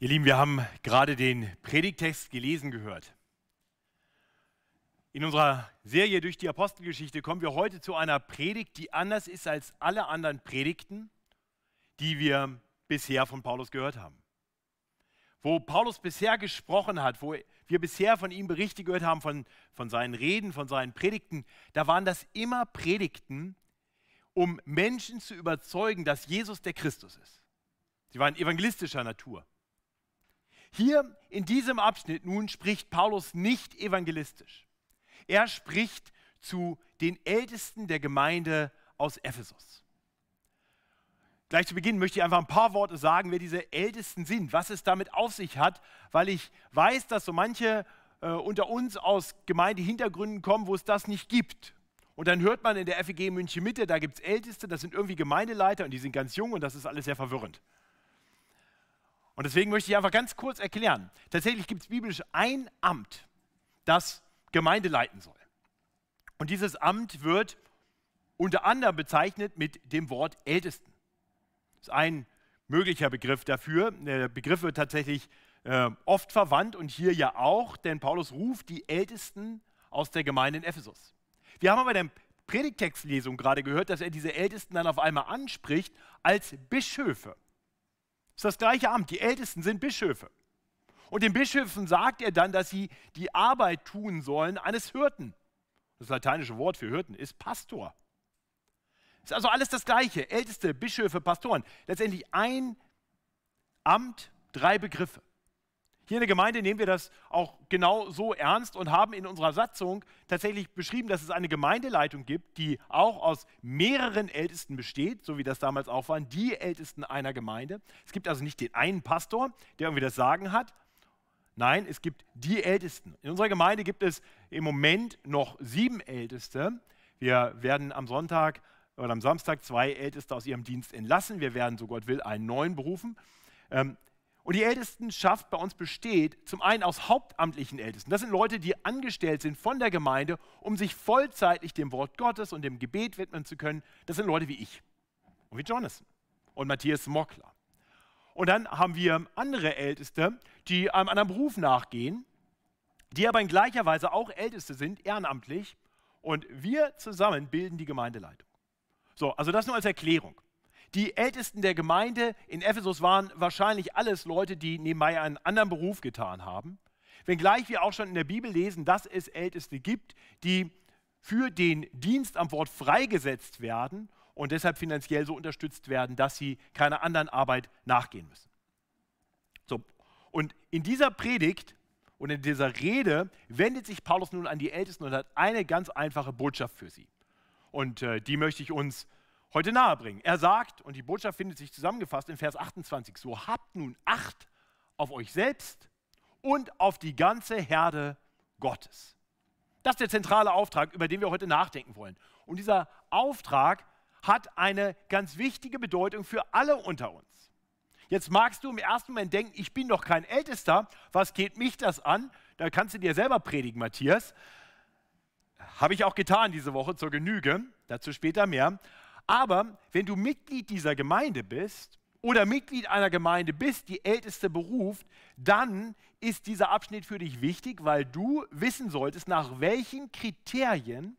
Ihr Lieben, wir haben gerade den Predigtext gelesen gehört. In unserer Serie durch die Apostelgeschichte kommen wir heute zu einer Predigt, die anders ist als alle anderen Predigten, die wir bisher von Paulus gehört haben. Wo Paulus bisher gesprochen hat, wo wir bisher von ihm Berichte gehört haben, von, von seinen Reden, von seinen Predigten, da waren das immer Predigten, um Menschen zu überzeugen, dass Jesus der Christus ist. Sie waren evangelistischer Natur. Hier in diesem Abschnitt nun spricht Paulus nicht evangelistisch. Er spricht zu den Ältesten der Gemeinde aus Ephesus. Gleich zu Beginn möchte ich einfach ein paar Worte sagen, wer diese Ältesten sind, was es damit auf sich hat, weil ich weiß, dass so manche äh, unter uns aus Gemeindehintergründen kommen, wo es das nicht gibt. Und dann hört man in der FEG München Mitte, da gibt es Älteste, das sind irgendwie Gemeindeleiter und die sind ganz jung und das ist alles sehr verwirrend. Und deswegen möchte ich einfach ganz kurz erklären. Tatsächlich gibt es biblisch ein Amt, das Gemeinde leiten soll. Und dieses Amt wird unter anderem bezeichnet mit dem Wort Ältesten. Das ist ein möglicher Begriff dafür. Der Begriff wird tatsächlich äh, oft verwandt und hier ja auch, denn Paulus ruft die Ältesten aus der Gemeinde in Ephesus. Wir haben aber in der Predigtextlesung gerade gehört, dass er diese Ältesten dann auf einmal anspricht als Bischöfe ist das gleiche Amt. Die Ältesten sind Bischöfe. Und den Bischöfen sagt er dann, dass sie die Arbeit tun sollen eines Hirten. Das lateinische Wort für Hirten ist Pastor. Ist also alles das Gleiche. Älteste, Bischöfe, Pastoren. Letztendlich ein Amt, drei Begriffe. Hier in der Gemeinde nehmen wir das auch genau so ernst und haben in unserer Satzung tatsächlich beschrieben, dass es eine Gemeindeleitung gibt, die auch aus mehreren Ältesten besteht, so wie das damals auch waren, die Ältesten einer Gemeinde. Es gibt also nicht den einen Pastor, der irgendwie das Sagen hat. Nein, es gibt die Ältesten. In unserer Gemeinde gibt es im Moment noch sieben Älteste. Wir werden am Sonntag oder am Samstag zwei Älteste aus ihrem Dienst entlassen. Wir werden, so Gott will, einen neuen berufen. Ähm, und die Ältestenschaft bei uns besteht zum einen aus hauptamtlichen Ältesten. Das sind Leute, die angestellt sind von der Gemeinde, um sich vollzeitlich dem Wort Gottes und dem Gebet widmen zu können. Das sind Leute wie ich und wie Jonathan und Matthias Mockler. Und dann haben wir andere Älteste, die einem anderen Beruf nachgehen, die aber in gleicher Weise auch Älteste sind, ehrenamtlich. Und wir zusammen bilden die Gemeindeleitung. So, also das nur als Erklärung. Die Ältesten der Gemeinde in Ephesus waren wahrscheinlich alles Leute, die nebenbei einen anderen Beruf getan haben. Wenngleich wir auch schon in der Bibel lesen, dass es Älteste gibt, die für den Dienst am Wort freigesetzt werden und deshalb finanziell so unterstützt werden, dass sie keiner anderen Arbeit nachgehen müssen. So, und in dieser Predigt und in dieser Rede wendet sich Paulus nun an die Ältesten und hat eine ganz einfache Botschaft für sie. Und äh, die möchte ich uns heute nahebringen. Er sagt, und die Botschaft findet sich zusammengefasst in Vers 28, so habt nun Acht auf euch selbst und auf die ganze Herde Gottes. Das ist der zentrale Auftrag, über den wir heute nachdenken wollen. Und dieser Auftrag hat eine ganz wichtige Bedeutung für alle unter uns. Jetzt magst du im ersten Moment denken, ich bin doch kein Ältester, was geht mich das an? Da kannst du dir selber predigen, Matthias. Habe ich auch getan diese Woche zur Genüge, dazu später mehr. Aber wenn du Mitglied dieser Gemeinde bist oder Mitglied einer Gemeinde bist, die Älteste beruft, dann ist dieser Abschnitt für dich wichtig, weil du wissen solltest, nach welchen Kriterien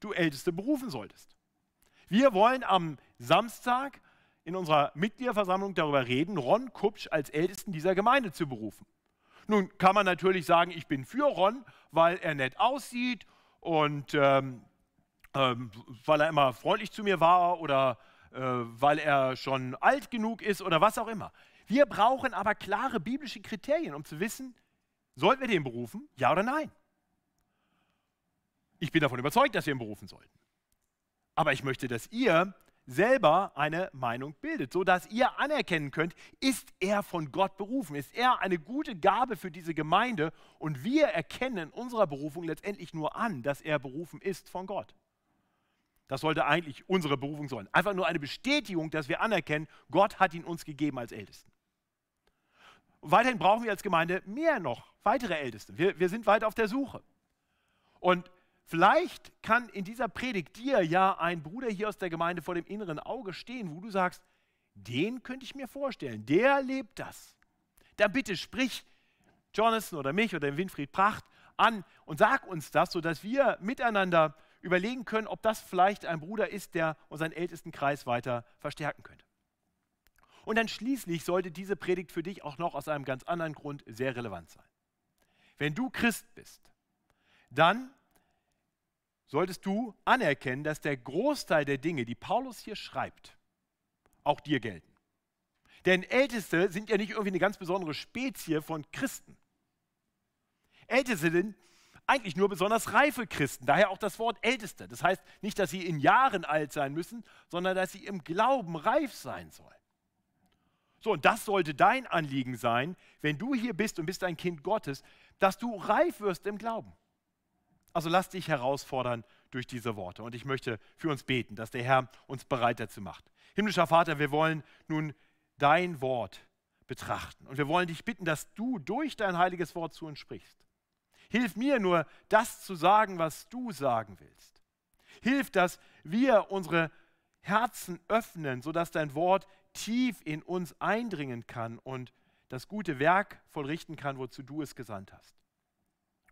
du Älteste berufen solltest. Wir wollen am Samstag in unserer Mitgliederversammlung darüber reden, Ron Kupsch als Ältesten dieser Gemeinde zu berufen. Nun kann man natürlich sagen, ich bin für Ron, weil er nett aussieht und ähm, ähm, weil er immer freundlich zu mir war oder äh, weil er schon alt genug ist oder was auch immer. Wir brauchen aber klare biblische Kriterien, um zu wissen, sollten wir den berufen, ja oder nein. Ich bin davon überzeugt, dass wir ihn berufen sollten. Aber ich möchte, dass ihr selber eine Meinung bildet, sodass ihr anerkennen könnt, ist er von Gott berufen, ist er eine gute Gabe für diese Gemeinde und wir erkennen in unserer Berufung letztendlich nur an, dass er berufen ist von Gott. Das sollte eigentlich unsere Berufung sein. Einfach nur eine Bestätigung, dass wir anerkennen, Gott hat ihn uns gegeben als Ältesten. Und weiterhin brauchen wir als Gemeinde mehr noch, weitere Älteste. Wir, wir sind weit auf der Suche. Und vielleicht kann in dieser Predigt dir ja ein Bruder hier aus der Gemeinde vor dem inneren Auge stehen, wo du sagst, den könnte ich mir vorstellen, der lebt das. Dann bitte sprich Jonathan oder mich oder den Winfried Pracht an und sag uns das, sodass wir miteinander überlegen können, ob das vielleicht ein Bruder ist, der unseren ältesten Kreis weiter verstärken könnte. Und dann schließlich sollte diese Predigt für dich auch noch aus einem ganz anderen Grund sehr relevant sein. Wenn du Christ bist, dann solltest du anerkennen, dass der Großteil der Dinge, die Paulus hier schreibt, auch dir gelten. Denn Älteste sind ja nicht irgendwie eine ganz besondere Spezie von Christen. Älteste sind eigentlich nur besonders reife Christen, daher auch das Wort Älteste. Das heißt nicht, dass sie in Jahren alt sein müssen, sondern dass sie im Glauben reif sein sollen. So, und das sollte dein Anliegen sein, wenn du hier bist und bist ein Kind Gottes, dass du reif wirst im Glauben. Also lass dich herausfordern durch diese Worte. Und ich möchte für uns beten, dass der Herr uns bereit dazu macht. Himmlischer Vater, wir wollen nun dein Wort betrachten. Und wir wollen dich bitten, dass du durch dein heiliges Wort zu uns sprichst. Hilf mir nur, das zu sagen, was du sagen willst. Hilf, dass wir unsere Herzen öffnen, sodass dein Wort tief in uns eindringen kann und das gute Werk vollrichten kann, wozu du es gesandt hast.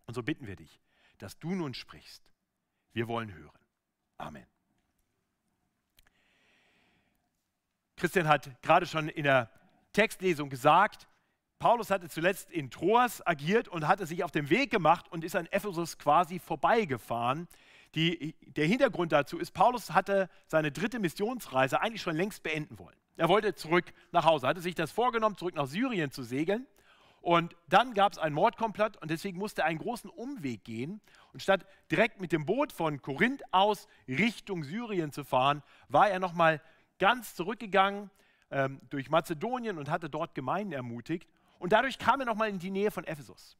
Und so bitten wir dich, dass du nun sprichst. Wir wollen hören. Amen. Christian hat gerade schon in der Textlesung gesagt, Paulus hatte zuletzt in Troas agiert und hatte sich auf den Weg gemacht und ist an Ephesus quasi vorbeigefahren. Die, der Hintergrund dazu ist, Paulus hatte seine dritte Missionsreise eigentlich schon längst beenden wollen. Er wollte zurück nach Hause, hatte sich das vorgenommen, zurück nach Syrien zu segeln. Und dann gab es einen Mordkomplott und deswegen musste er einen großen Umweg gehen. Und statt direkt mit dem Boot von Korinth aus Richtung Syrien zu fahren, war er nochmal ganz zurückgegangen ähm, durch Mazedonien und hatte dort Gemeinden ermutigt. Und dadurch kam er nochmal in die Nähe von Ephesus.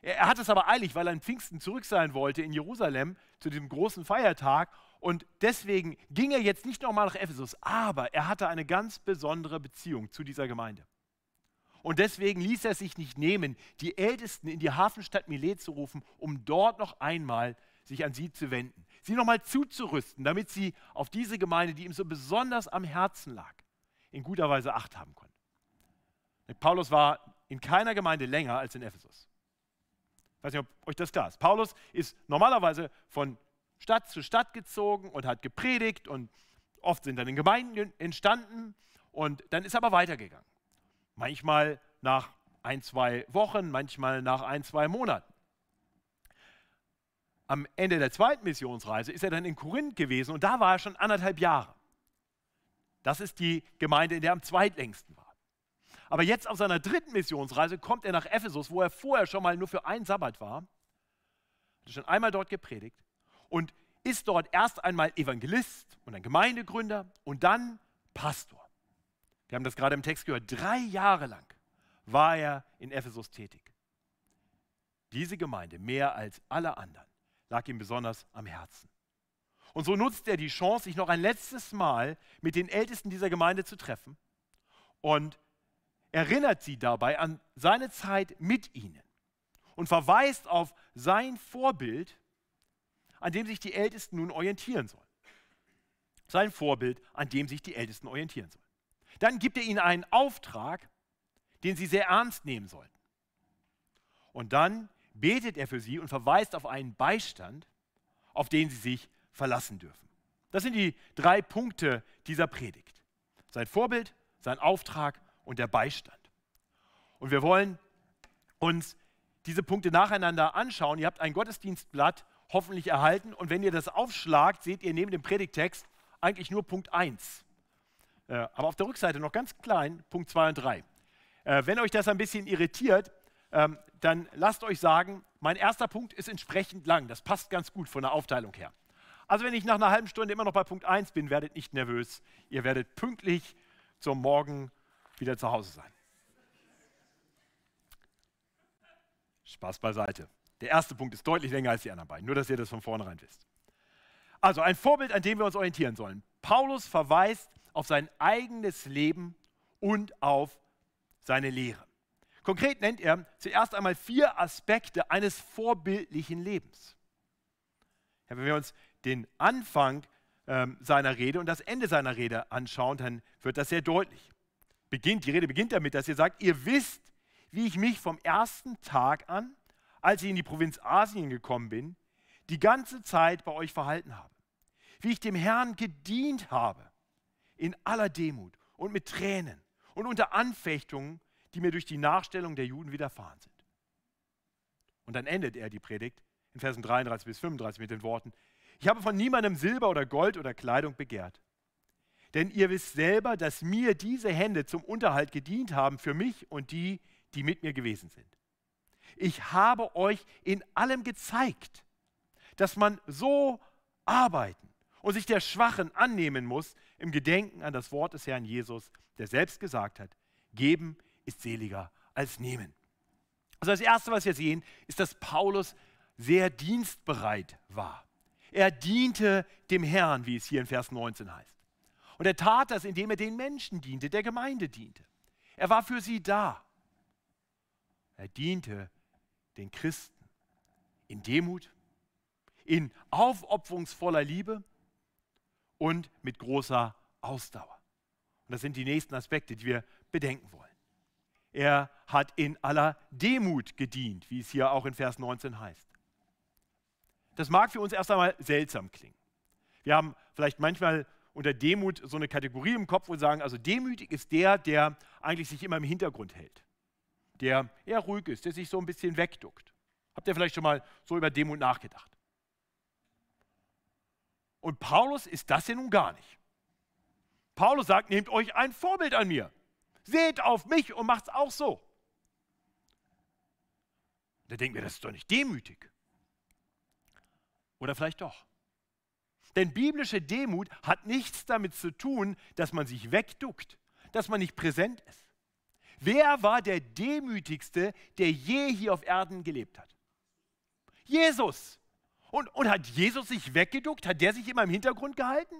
Er, er hat es aber eilig, weil er an Pfingsten zurück sein wollte in Jerusalem zu diesem großen Feiertag. Und deswegen ging er jetzt nicht nochmal nach Ephesus, aber er hatte eine ganz besondere Beziehung zu dieser Gemeinde. Und deswegen ließ er sich nicht nehmen, die Ältesten in die Hafenstadt Milet zu rufen, um dort noch einmal sich an sie zu wenden, sie nochmal zuzurüsten, damit sie auf diese Gemeinde, die ihm so besonders am Herzen lag, in guter Weise Acht haben konnten. Paulus war in keiner Gemeinde länger als in Ephesus. Ich weiß nicht, ob euch das klar ist. Paulus ist normalerweise von Stadt zu Stadt gezogen und hat gepredigt und oft sind dann in Gemeinden entstanden und dann ist er aber weitergegangen. Manchmal nach ein, zwei Wochen, manchmal nach ein, zwei Monaten. Am Ende der zweiten Missionsreise ist er dann in Korinth gewesen und da war er schon anderthalb Jahre. Das ist die Gemeinde, in der er am zweitlängsten war. Aber jetzt auf seiner dritten Missionsreise kommt er nach Ephesus, wo er vorher schon mal nur für einen Sabbat war, hat schon einmal dort gepredigt und ist dort erst einmal Evangelist und ein Gemeindegründer und dann Pastor. Wir haben das gerade im Text gehört. Drei Jahre lang war er in Ephesus tätig. Diese Gemeinde, mehr als alle anderen, lag ihm besonders am Herzen. Und so nutzt er die Chance, sich noch ein letztes Mal mit den Ältesten dieser Gemeinde zu treffen und erinnert sie dabei an seine Zeit mit ihnen und verweist auf sein Vorbild, an dem sich die Ältesten nun orientieren sollen. Sein Vorbild, an dem sich die Ältesten orientieren sollen. Dann gibt er ihnen einen Auftrag, den sie sehr ernst nehmen sollten. Und dann betet er für sie und verweist auf einen Beistand, auf den sie sich verlassen dürfen. Das sind die drei Punkte dieser Predigt. Sein Vorbild, sein Auftrag und der Beistand. Und wir wollen uns diese Punkte nacheinander anschauen. Ihr habt ein Gottesdienstblatt hoffentlich erhalten und wenn ihr das aufschlagt, seht ihr neben dem Predigtext eigentlich nur Punkt 1. Äh, aber auf der Rückseite noch ganz klein Punkt 2 und 3. Äh, wenn euch das ein bisschen irritiert, ähm, dann lasst euch sagen, mein erster Punkt ist entsprechend lang. Das passt ganz gut von der Aufteilung her. Also wenn ich nach einer halben Stunde immer noch bei Punkt 1 bin, werdet nicht nervös. Ihr werdet pünktlich zum Morgen wieder zu Hause sein. Spaß beiseite. Der erste Punkt ist deutlich länger als die anderen beiden, nur dass ihr das von vornherein wisst. Also ein Vorbild, an dem wir uns orientieren sollen. Paulus verweist auf sein eigenes Leben und auf seine Lehre. Konkret nennt er zuerst einmal vier Aspekte eines vorbildlichen Lebens. Ja, wenn wir uns den Anfang ähm, seiner Rede und das Ende seiner Rede anschauen, dann wird das sehr deutlich beginnt, die Rede beginnt damit, dass ihr sagt, ihr wisst, wie ich mich vom ersten Tag an, als ich in die Provinz Asien gekommen bin, die ganze Zeit bei euch verhalten habe. Wie ich dem Herrn gedient habe, in aller Demut und mit Tränen und unter Anfechtungen, die mir durch die Nachstellung der Juden widerfahren sind. Und dann endet er die Predigt in Versen 33 bis 35 mit den Worten, ich habe von niemandem Silber oder Gold oder Kleidung begehrt. Denn ihr wisst selber, dass mir diese Hände zum Unterhalt gedient haben für mich und die, die mit mir gewesen sind. Ich habe euch in allem gezeigt, dass man so arbeiten und sich der Schwachen annehmen muss, im Gedenken an das Wort des Herrn Jesus, der selbst gesagt hat, geben ist seliger als nehmen. Also das Erste, was wir sehen, ist, dass Paulus sehr dienstbereit war. Er diente dem Herrn, wie es hier in Vers 19 heißt. Und er tat das, indem er den Menschen diente, der Gemeinde diente. Er war für sie da. Er diente den Christen in Demut, in aufopferungsvoller Liebe und mit großer Ausdauer. Und das sind die nächsten Aspekte, die wir bedenken wollen. Er hat in aller Demut gedient, wie es hier auch in Vers 19 heißt. Das mag für uns erst einmal seltsam klingen. Wir haben vielleicht manchmal unter Demut so eine Kategorie im Kopf, wo wir sagen, also demütig ist der, der eigentlich sich immer im Hintergrund hält, der eher ruhig ist, der sich so ein bisschen wegduckt. Habt ihr vielleicht schon mal so über Demut nachgedacht? Und Paulus ist das ja nun gar nicht. Paulus sagt, nehmt euch ein Vorbild an mir. Seht auf mich und macht's auch so. Da denken wir, das ist doch nicht demütig. Oder vielleicht doch. Denn biblische Demut hat nichts damit zu tun, dass man sich wegduckt, dass man nicht präsent ist. Wer war der Demütigste, der je hier auf Erden gelebt hat? Jesus. Und, und hat Jesus sich weggeduckt? Hat der sich immer im Hintergrund gehalten?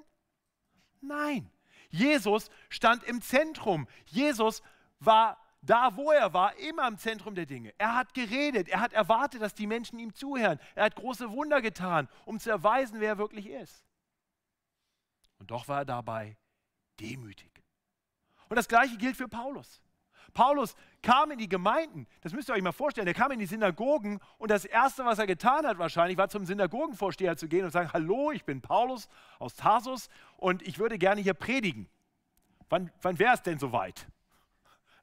Nein. Jesus stand im Zentrum. Jesus war da wo er war, immer im Zentrum der Dinge. Er hat geredet, er hat erwartet, dass die Menschen ihm zuhören. Er hat große Wunder getan, um zu erweisen, wer er wirklich ist. Und doch war er dabei demütig. Und das gleiche gilt für Paulus. Paulus kam in die Gemeinden, das müsst ihr euch mal vorstellen, er kam in die Synagogen und das Erste, was er getan hat wahrscheinlich, war zum Synagogenvorsteher zu gehen und zu sagen, hallo, ich bin Paulus aus Tarsus und ich würde gerne hier predigen. Wann, wann wäre es denn soweit?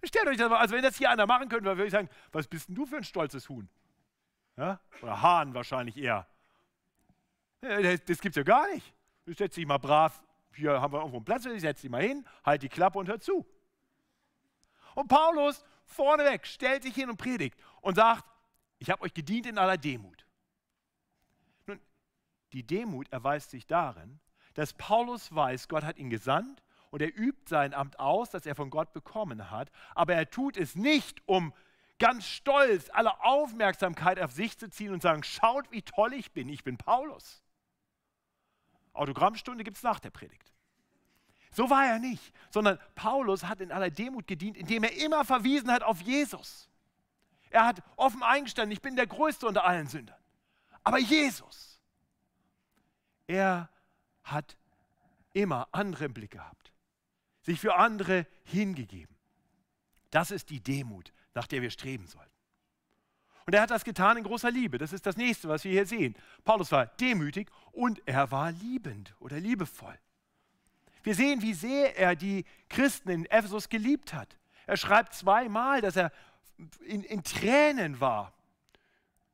Stellt euch das mal, also wenn das hier einer machen könnte, würde ich sagen, was bist denn du für ein stolzes Huhn? Ja? Oder Hahn wahrscheinlich eher. das das gibt es ja gar nicht. Du setzt dich mal brav, hier haben wir irgendwo einen Platz, ich setze dich mal hin, halt die Klappe und hör zu. Und Paulus vorneweg stellt sich hin und predigt und sagt, ich habe euch gedient in aller Demut. Nun, die Demut erweist sich darin, dass Paulus weiß, Gott hat ihn gesandt und er übt sein Amt aus, das er von Gott bekommen hat, aber er tut es nicht, um ganz stolz alle Aufmerksamkeit auf sich zu ziehen und sagen, schaut, wie toll ich bin, ich bin Paulus. Autogrammstunde gibt es nach der Predigt. So war er nicht, sondern Paulus hat in aller Demut gedient, indem er immer verwiesen hat auf Jesus. Er hat offen eingestanden, ich bin der Größte unter allen Sündern. Aber Jesus, er hat immer andere im Blick gehabt sich für andere hingegeben. Das ist die Demut, nach der wir streben sollten. Und er hat das getan in großer Liebe. Das ist das nächste, was wir hier sehen. Paulus war demütig und er war liebend oder liebevoll. Wir sehen, wie sehr er die Christen in Ephesus geliebt hat. Er schreibt zweimal, dass er in, in Tränen war,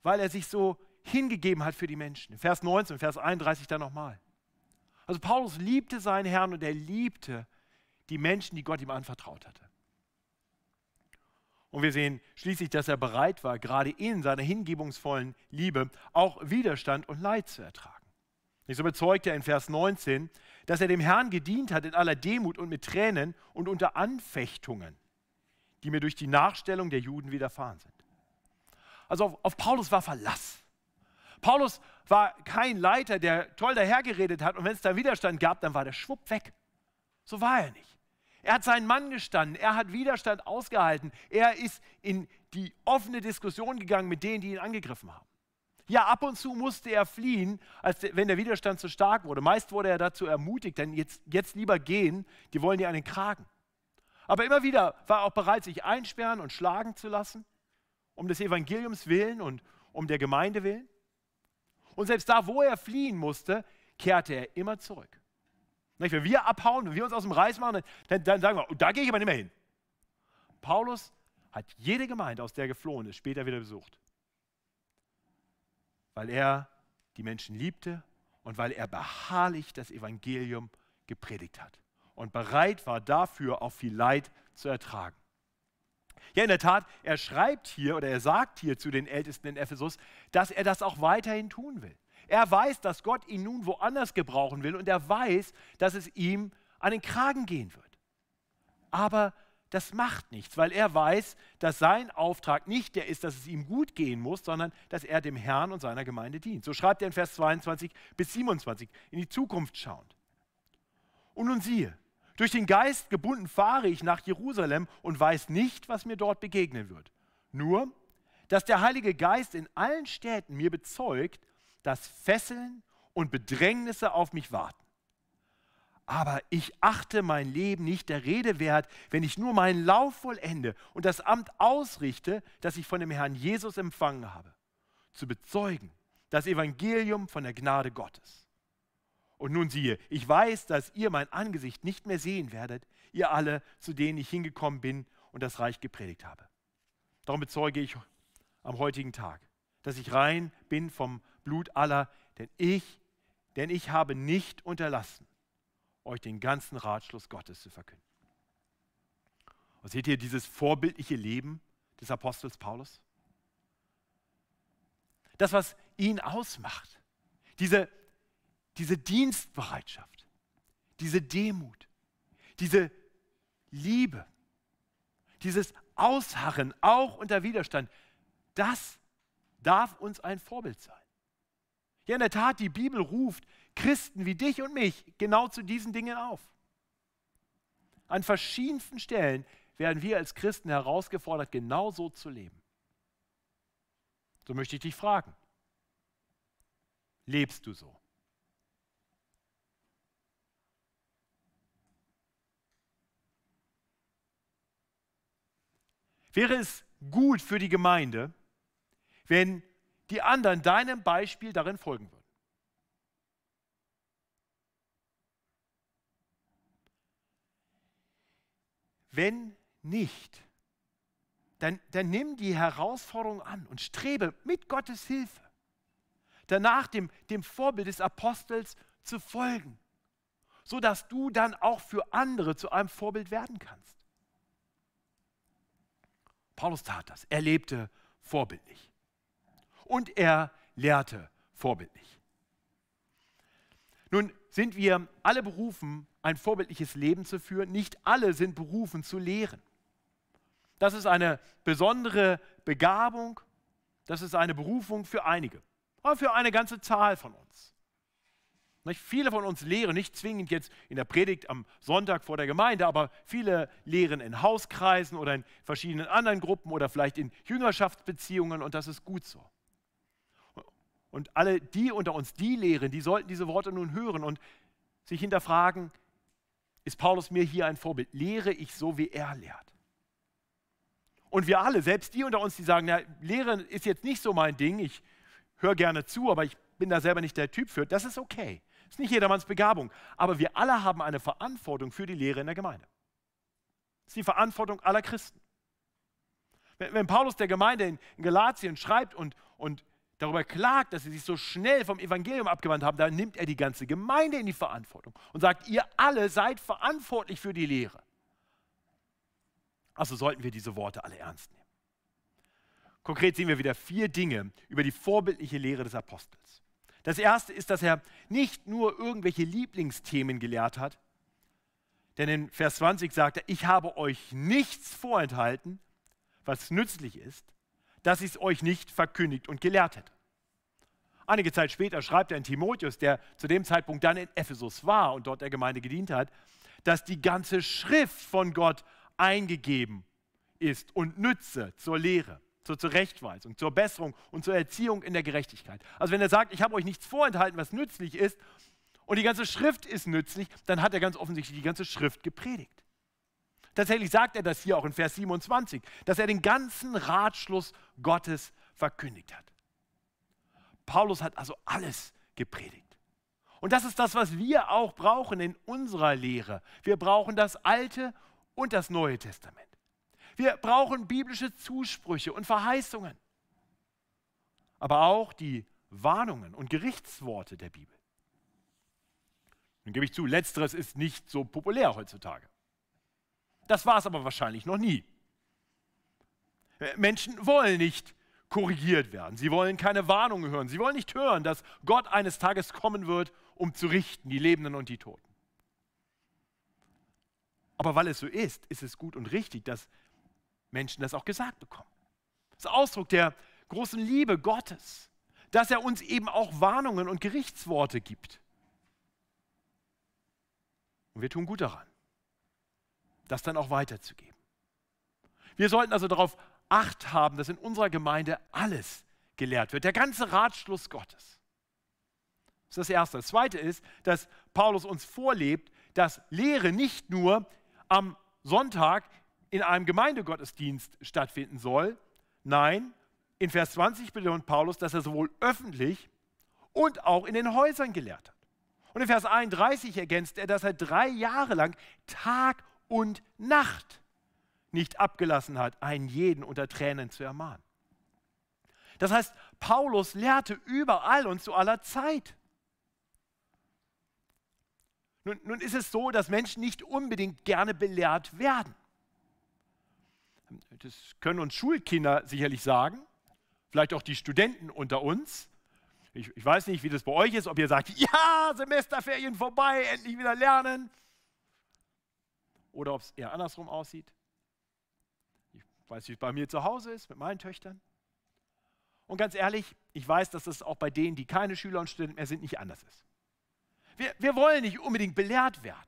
weil er sich so hingegeben hat für die Menschen. Vers 19, Vers 31 dann nochmal. Also Paulus liebte seinen Herrn und er liebte die Menschen, die Gott ihm anvertraut hatte. Und wir sehen schließlich, dass er bereit war, gerade in seiner hingebungsvollen Liebe auch Widerstand und Leid zu ertragen. Und so bezeugt er in Vers 19, dass er dem Herrn gedient hat in aller Demut und mit Tränen und unter Anfechtungen, die mir durch die Nachstellung der Juden widerfahren sind. Also auf, auf Paulus war Verlass. Paulus war kein Leiter, der toll dahergeredet hat und wenn es da Widerstand gab, dann war der schwupp weg. So war er nicht. Er hat seinen Mann gestanden, er hat Widerstand ausgehalten, er ist in die offene Diskussion gegangen mit denen, die ihn angegriffen haben. Ja, ab und zu musste er fliehen, als der, wenn der Widerstand zu stark wurde. Meist wurde er dazu ermutigt, denn jetzt, jetzt lieber gehen, die wollen dir an den Kragen. Aber immer wieder war er auch bereit, sich einsperren und schlagen zu lassen, um des Evangeliums willen und um der Gemeinde willen. Und selbst da, wo er fliehen musste, kehrte er immer zurück. Nicht? Wenn wir abhauen, wenn wir uns aus dem Reis machen, dann, dann sagen wir, da gehe ich aber nicht mehr hin. Paulus hat jede Gemeinde, aus der geflohen ist, später wieder besucht. Weil er die Menschen liebte und weil er beharrlich das Evangelium gepredigt hat und bereit war dafür auch viel Leid zu ertragen. Ja, in der Tat, er schreibt hier oder er sagt hier zu den Ältesten in Ephesus, dass er das auch weiterhin tun will. Er weiß, dass Gott ihn nun woanders gebrauchen will und er weiß, dass es ihm an den Kragen gehen wird. Aber das macht nichts, weil er weiß, dass sein Auftrag nicht der ist, dass es ihm gut gehen muss, sondern dass er dem Herrn und seiner Gemeinde dient. So schreibt er in Vers 22 bis 27, in die Zukunft schauend. Und nun siehe, durch den Geist gebunden fahre ich nach Jerusalem und weiß nicht, was mir dort begegnen wird. Nur, dass der Heilige Geist in allen Städten mir bezeugt, dass Fesseln und Bedrängnisse auf mich warten. Aber ich achte mein Leben nicht der Rede wert, wenn ich nur meinen Lauf vollende und das Amt ausrichte, das ich von dem Herrn Jesus empfangen habe, zu bezeugen das Evangelium von der Gnade Gottes. Und nun siehe, ich weiß, dass ihr mein Angesicht nicht mehr sehen werdet, ihr alle, zu denen ich hingekommen bin und das Reich gepredigt habe. Darum bezeuge ich am heutigen Tag, dass ich rein bin vom Blut aller, denn ich, denn ich habe nicht unterlassen, euch den ganzen Ratschluss Gottes zu verkünden. Und seht ihr dieses vorbildliche Leben des Apostels Paulus? Das, was ihn ausmacht, diese, diese Dienstbereitschaft, diese Demut, diese Liebe, dieses Ausharren auch unter Widerstand, das ist darf uns ein Vorbild sein. Ja, in der Tat, die Bibel ruft Christen wie dich und mich genau zu diesen Dingen auf. An verschiedensten Stellen werden wir als Christen herausgefordert, genau so zu leben. So möchte ich dich fragen. Lebst du so? Wäre es gut für die Gemeinde, wenn die anderen deinem Beispiel darin folgen würden. Wenn nicht, dann, dann nimm die Herausforderung an und strebe mit Gottes Hilfe danach dem, dem Vorbild des Apostels zu folgen, sodass du dann auch für andere zu einem Vorbild werden kannst. Paulus tat das, er lebte vorbildlich und er lehrte vorbildlich. Nun sind wir alle berufen, ein vorbildliches Leben zu führen. Nicht alle sind berufen zu lehren. Das ist eine besondere Begabung, das ist eine Berufung für einige, aber für eine ganze Zahl von uns. Nicht? Viele von uns lehren, nicht zwingend jetzt in der Predigt am Sonntag vor der Gemeinde, aber viele lehren in Hauskreisen oder in verschiedenen anderen Gruppen oder vielleicht in Jüngerschaftsbeziehungen und das ist gut so. Und alle die unter uns, die lehren, die sollten diese Worte nun hören und sich hinterfragen, ist Paulus mir hier ein Vorbild? Lehre ich so, wie er lehrt? Und wir alle, selbst die unter uns, die sagen, na, Lehre ist jetzt nicht so mein Ding, ich höre gerne zu, aber ich bin da selber nicht der Typ für, das ist okay. Ist nicht jedermanns Begabung. Aber wir alle haben eine Verantwortung für die Lehre in der Gemeinde. Das ist die Verantwortung aller Christen. Wenn, Paulus der Gemeinde in, Galatien schreibt und, und darüber klagt, dass sie sich so schnell vom Evangelium abgewandt haben, dann nimmt er die ganze Gemeinde in die Verantwortung und sagt, ihr alle seid verantwortlich für die Lehre. Also sollten wir diese Worte alle ernst nehmen. Konkret sehen wir wieder vier Dinge über die vorbildliche Lehre des Apostels. Das erste ist, dass er nicht nur irgendwelche Lieblingsthemen gelehrt hat, denn in Vers 20 sagt er, ich habe euch nichts vorenthalten, was nützlich ist, dass ich es euch nicht verkündigt und gelehrt hätte. Einige Zeit später schreibt er in Timotheus, der zu dem Zeitpunkt dann in Ephesus war und dort der Gemeinde gedient hat, dass die ganze Schrift von Gott eingegeben ist und nütze zur Lehre, zur Zurechtweisung, zur Besserung und zur Erziehung in der Gerechtigkeit. Also wenn er sagt, ich habe euch nichts vorenthalten, was nützlich ist, und die ganze Schrift ist nützlich, dann hat er ganz offensichtlich die ganze Schrift gepredigt. Tatsächlich sagt er das hier auch in Vers 27, dass er den ganzen Ratschluss Gottes verkündigt hat. Paulus hat also alles gepredigt. Und das ist das, was wir auch brauchen in unserer Lehre. Wir brauchen das Alte und das Neue Testament. Wir brauchen biblische Zusprüche und Verheißungen, aber auch die Warnungen und Gerichtsworte der Bibel. Nun gebe ich zu, letzteres ist nicht so populär heutzutage. Das war es aber wahrscheinlich noch nie. Äh, Menschen wollen nicht korrigiert werden. Sie wollen keine Warnung hören. Sie wollen nicht hören, dass Gott eines Tages kommen wird, um zu richten, die Lebenden und die Toten. Aber weil es so ist, ist es gut und richtig, dass Menschen das auch gesagt bekommen. Das ist Ausdruck der großen Liebe Gottes, dass er uns eben auch Warnungen und Gerichtsworte gibt. Und wir tun gut daran das dann auch weiterzugeben. Wir sollten also darauf Acht haben, dass in unserer Gemeinde alles gelehrt wird, der ganze Ratschluss Gottes. Das ist das Erste. Das Zweite ist, dass Paulus uns vorlebt, dass Lehre nicht nur am Sonntag in einem Gemeindegottesdienst stattfinden soll. Nein, in Vers 20 betont Paulus, dass er sowohl öffentlich und auch in den Häusern gelehrt hat. Und in Vers 31 ergänzt er, dass er drei Jahre lang Tag und Nacht nicht abgelassen hat, einen jeden unter Tränen zu ermahnen. Das heißt, Paulus lehrte überall und zu aller Zeit. Nun, nun, ist es so, dass Menschen nicht unbedingt gerne belehrt werden. Das können uns Schulkinder sicherlich sagen, vielleicht auch die Studenten unter uns. Ich, ich weiß nicht, wie das bei euch ist, ob ihr sagt, ja, Semesterferien vorbei, endlich wieder lernen oder ob es eher andersrum aussieht. Ich weiß, wie es bei mir zu Hause ist, mit meinen Töchtern. Und ganz ehrlich, ich weiß, dass es auch bei denen, die keine Schüler und Studenten mehr sind, nicht anders ist. Wir, wir wollen nicht unbedingt belehrt werden.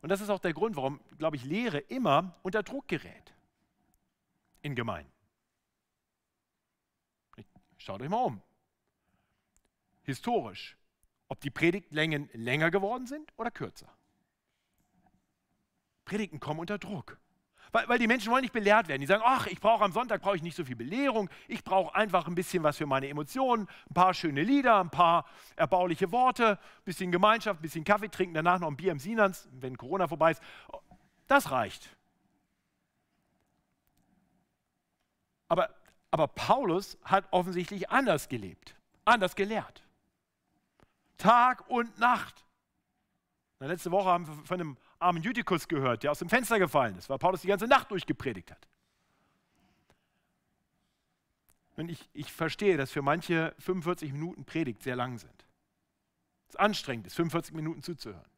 Und das ist auch der Grund, warum, glaube ich, Lehre immer unter Druck gerät in Gemeinden. Schaut euch mal um. Historisch, ob die Predigtlängen länger geworden sind oder kürzer. Predigten kommen unter Druck. Weil, weil, die Menschen wollen nicht belehrt werden. Die sagen, ach, ich brauche am Sonntag brauche ich nicht so viel Belehrung. Ich brauche einfach ein bisschen was für meine Emotionen, ein paar schöne Lieder, ein paar erbauliche Worte, ein bisschen Gemeinschaft, ein bisschen Kaffee trinken, danach noch ein Bier im Sinans, wenn Corona vorbei ist. Das reicht. Aber, aber Paulus hat offensichtlich anders gelebt, anders gelehrt. Tag und Nacht. Letzte Woche haben wir von einem armen Jüdikus gehört, der aus dem Fenster gefallen ist, weil Paulus die ganze Nacht durchgepredigt hat. Und ich, ich verstehe, dass für manche 45 Minuten Predigt sehr lang sind. Es ist anstrengend, ist 45 Minuten zuzuhören.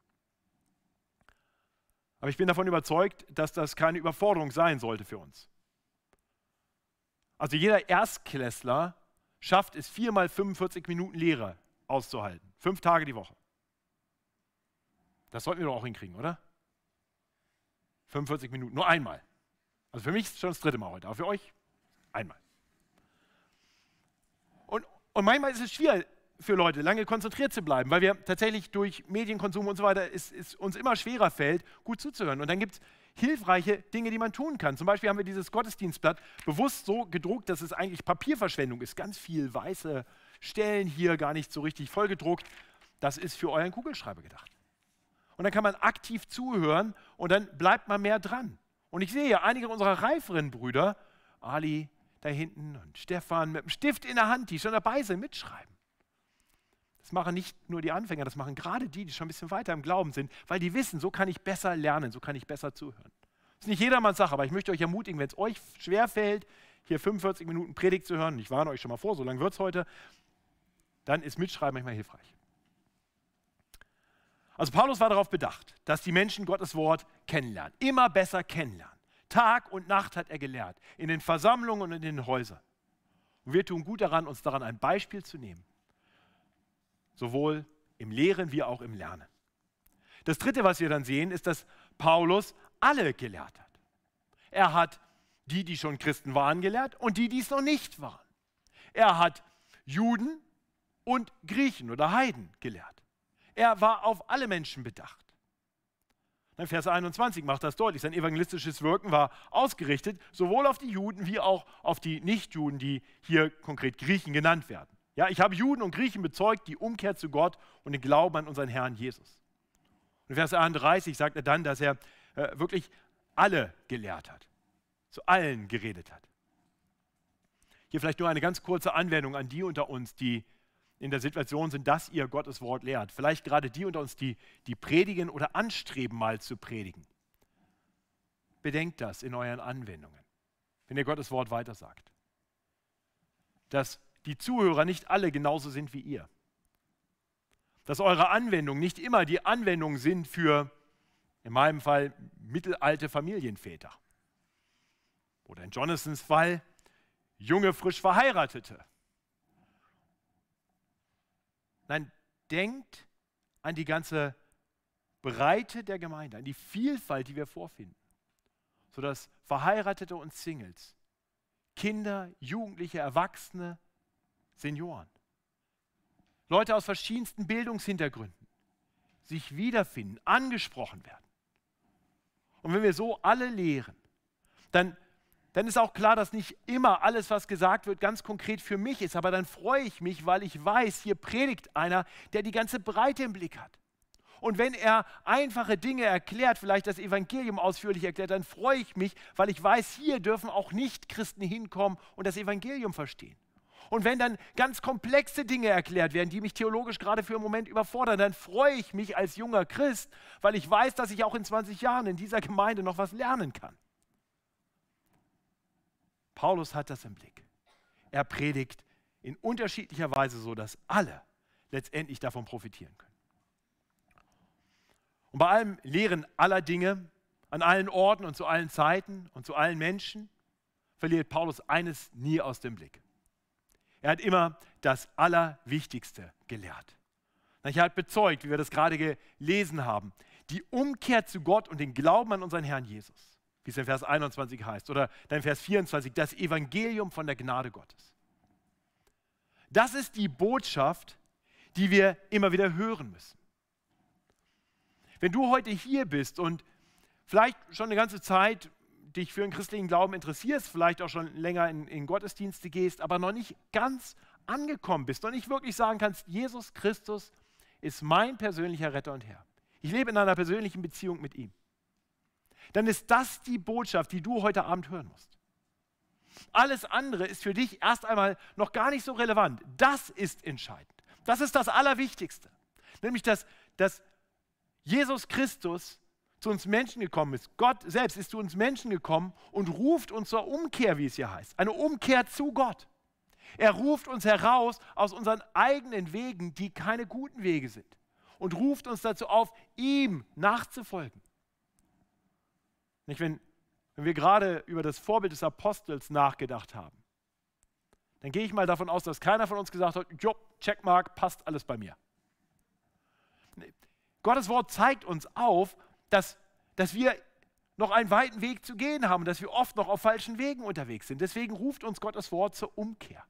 Aber ich bin davon überzeugt, dass das keine Überforderung sein sollte für uns. Also jeder Erstklässler schafft es viermal 45 Minuten Lehre auszuhalten. Fünf Tage die Woche. Das sollten wir doch auch hinkriegen, oder? 45 Minuten, nur einmal. Also für mich ist schon das dritte Mal heute, aber für euch einmal. Und, und manchmal ist es schwierig für Leute, lange konzentriert zu bleiben, weil wir tatsächlich durch Medienkonsum und so weiter es, es uns immer schwerer fällt, gut zuzuhören. Und dann gibt es hilfreiche Dinge, die man tun kann. Zum Beispiel haben wir dieses Gottesdienstblatt bewusst so gedruckt, dass es eigentlich Papierverschwendung ist. Ganz viel weiße Stellen hier, gar nicht so richtig vollgedruckt. Das ist für euren Kugelschreiber gedacht. Und dann kann man aktiv zuhören und dann bleibt man mehr dran. Und ich sehe ja einige unserer reiferen Brüder, Ali da hinten und Stefan mit dem Stift in der Hand, die schon dabei sind, mitschreiben. Das machen nicht nur die Anfänger, das machen gerade die, die schon ein bisschen weiter im Glauben sind, weil die wissen, so kann ich besser lernen, so kann ich besser zuhören. Das ist nicht jedermanns Sache, aber ich möchte euch ermutigen, wenn es euch schwerfällt, hier 45 Minuten Predigt zu hören, ich warne euch schon mal vor, so lange wird es heute, dann ist Mitschreiben manchmal hilfreich. Also Paulus war darauf bedacht, dass die Menschen Gottes Wort kennenlernen, immer besser kennenlernen. Tag und Nacht hat er gelehrt, in den Versammlungen und in den Häusern. Und wir tun gut daran, uns daran ein Beispiel zu nehmen, sowohl im Lehren wie auch im Lernen. Das Dritte, was wir dann sehen, ist, dass Paulus alle gelehrt hat. Er hat die, die schon Christen waren, gelehrt und die, die es noch nicht waren. Er hat Juden und Griechen oder Heiden gelehrt er war auf alle Menschen bedacht. Dann Vers 21 macht das deutlich. Sein evangelistisches Wirken war ausgerichtet sowohl auf die Juden wie auch auf die Nichtjuden, die hier konkret Griechen genannt werden. Ja, ich habe Juden und Griechen bezeugt, die Umkehr zu Gott und den Glauben an unseren Herrn Jesus. Und Vers 31 sagt er dann, dass er äh, wirklich alle gelehrt hat, zu allen geredet hat. Hier vielleicht nur eine ganz kurze Anwendung an die unter uns, die in der Situation sind, dass ihr Gottes Wort lehrt. Vielleicht gerade die unter uns, die, die predigen oder anstreben, mal zu predigen. Bedenkt das in euren Anwendungen, wenn ihr Gottes Wort weitersagt. Dass die Zuhörer nicht alle genauso sind wie ihr. Dass eure Anwendungen nicht immer die Anwendungen sind für, in meinem Fall, mittelalte Familienväter. Oder in Jonathans Fall, junge, frisch Verheiratete Nein, denkt an die ganze Breite der Gemeinde, an die Vielfalt, die wir vorfinden, sodass Verheiratete und Singles, Kinder, Jugendliche, Erwachsene, Senioren, Leute aus verschiedensten Bildungshintergründen sich wiederfinden, angesprochen werden. Und wenn wir so alle lehren, dann dann ist auch klar, dass nicht immer alles, was gesagt wird, ganz konkret für mich ist. Aber dann freue ich mich, weil ich weiß, hier predigt einer, der die ganze Breite im Blick hat. Und wenn er einfache Dinge erklärt, vielleicht das Evangelium ausführlich erklärt, dann freue ich mich, weil ich weiß, hier dürfen auch Nichtchristen hinkommen und das Evangelium verstehen. Und wenn dann ganz komplexe Dinge erklärt werden, die mich theologisch gerade für einen Moment überfordern, dann freue ich mich als junger Christ, weil ich weiß, dass ich auch in 20 Jahren in dieser Gemeinde noch was lernen kann. Paulus hat das im Blick. Er predigt in unterschiedlicher Weise so, dass alle letztendlich davon profitieren können. Und bei allem Lehren aller Dinge, an allen Orten und zu allen Zeiten und zu allen Menschen, verliert Paulus eines nie aus dem Blick. Er hat immer das Allerwichtigste gelehrt. Er hat bezeugt, wie wir das gerade gelesen haben, die Umkehr zu Gott und den Glauben an unseren Herrn Jesus wie es in Vers 21 heißt, oder dann Vers 24, das Evangelium von der Gnade Gottes. Das ist die Botschaft, die wir immer wieder hören müssen. Wenn du heute hier bist und vielleicht schon eine ganze Zeit dich für den christlichen Glauben interessierst, vielleicht auch schon länger in, in Gottesdienste gehst, aber noch nicht ganz angekommen bist, und nicht wirklich sagen kannst, Jesus Christus ist mein persönlicher Retter und Herr. Ich lebe in einer persönlichen Beziehung mit ihm dann ist das die Botschaft, die du heute Abend hören musst. Alles andere ist für dich erst einmal noch gar nicht so relevant. Das ist entscheidend. Das ist das Allerwichtigste. Nämlich, dass, dass Jesus Christus zu uns Menschen gekommen ist. Gott selbst ist zu uns Menschen gekommen und ruft uns zur Umkehr, wie es hier heißt. Eine Umkehr zu Gott. Er ruft uns heraus aus unseren eigenen Wegen, die keine guten Wege sind. Und ruft uns dazu auf, ihm nachzufolgen. Nicht, wenn, wenn wir gerade über das Vorbild des Apostels nachgedacht haben, dann gehe ich mal davon aus, dass keiner von uns gesagt hat, jo, Checkmark, passt alles bei mir. Nee. Gottes Wort zeigt uns auf, dass, dass wir noch einen weiten Weg zu gehen haben, dass wir oft noch auf falschen Wegen unterwegs sind. Deswegen ruft uns Gottes Wort zur Umkehr,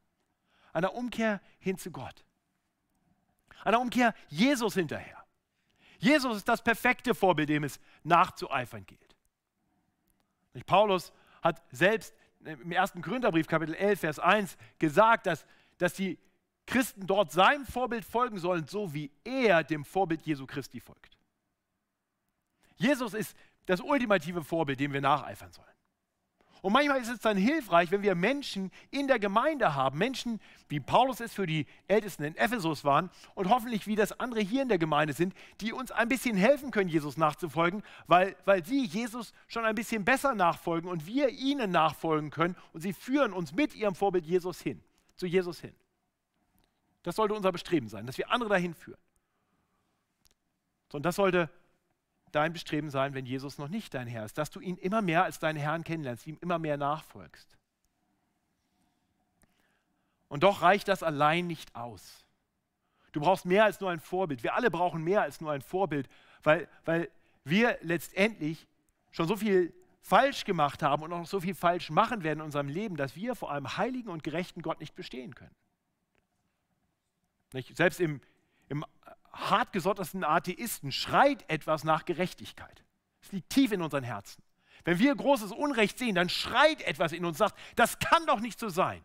einer Umkehr hin zu Gott, einer Umkehr Jesus hinterher. Jesus ist das perfekte Vorbild, dem es nachzueifern geht. Paulus hat selbst äh, im ersten Gründerbrief, Kapitel 11, Vers 1, gesagt, dass, dass die Christen dort seinem Vorbild folgen sollen, so wie er dem Vorbild Jesu Christi folgt. Jesus ist das ultimative Vorbild, dem wir nacheifern sollen. Und manchmal ist es dann hilfreich, wenn wir Menschen in der Gemeinde haben, Menschen wie Paulus es für die Ältesten in Ephesus waren und hoffentlich wie das andere hier in der Gemeinde sind, die uns ein bisschen helfen können, Jesus nachzufolgen, weil, weil sie Jesus schon ein bisschen besser nachfolgen und wir ihnen nachfolgen können und sie führen uns mit ihrem Vorbild Jesus hin, zu Jesus hin. Das sollte unser Bestreben sein, dass wir andere dahin führen. Und das sollte dein Bestreben sein, wenn Jesus noch nicht dein Herr ist, dass du ihn immer mehr als deinen Herrn kennenlernst, ihm immer mehr nachfolgst. Und doch reicht das allein nicht aus. Du brauchst mehr als nur ein Vorbild. Wir alle brauchen mehr als nur ein Vorbild, weil, weil wir letztendlich schon so viel falsch gemacht haben und noch so viel falsch machen werden in unserem Leben, dass wir vor einem heiligen und gerechten Gott nicht bestehen können. Nicht? Selbst im, im hartgesottesten Atheisten schreit etwas nach Gerechtigkeit. Es liegt tief in unseren Herzen. Wenn wir großes Unrecht sehen, dann schreit etwas in uns, sagt, das kann doch nicht so sein.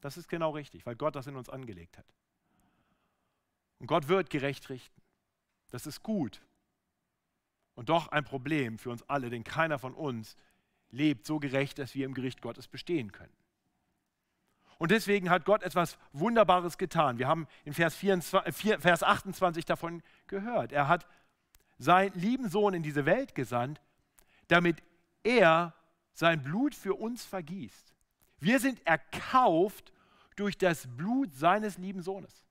Das ist genau richtig, weil Gott das in uns angelegt hat. Und Gott wird gerecht richten. Das ist gut. Und doch ein Problem für uns alle, denn keiner von uns lebt so gerecht, dass wir im Gericht Gottes bestehen können. Und deswegen hat Gott etwas Wunderbares getan. Wir haben in Vers, 24, äh, Vers 28 davon gehört. Er hat seinen lieben Sohn in diese Welt gesandt, damit er sein Blut für uns vergießt. Wir sind erkauft durch das Blut seines lieben Sohnes.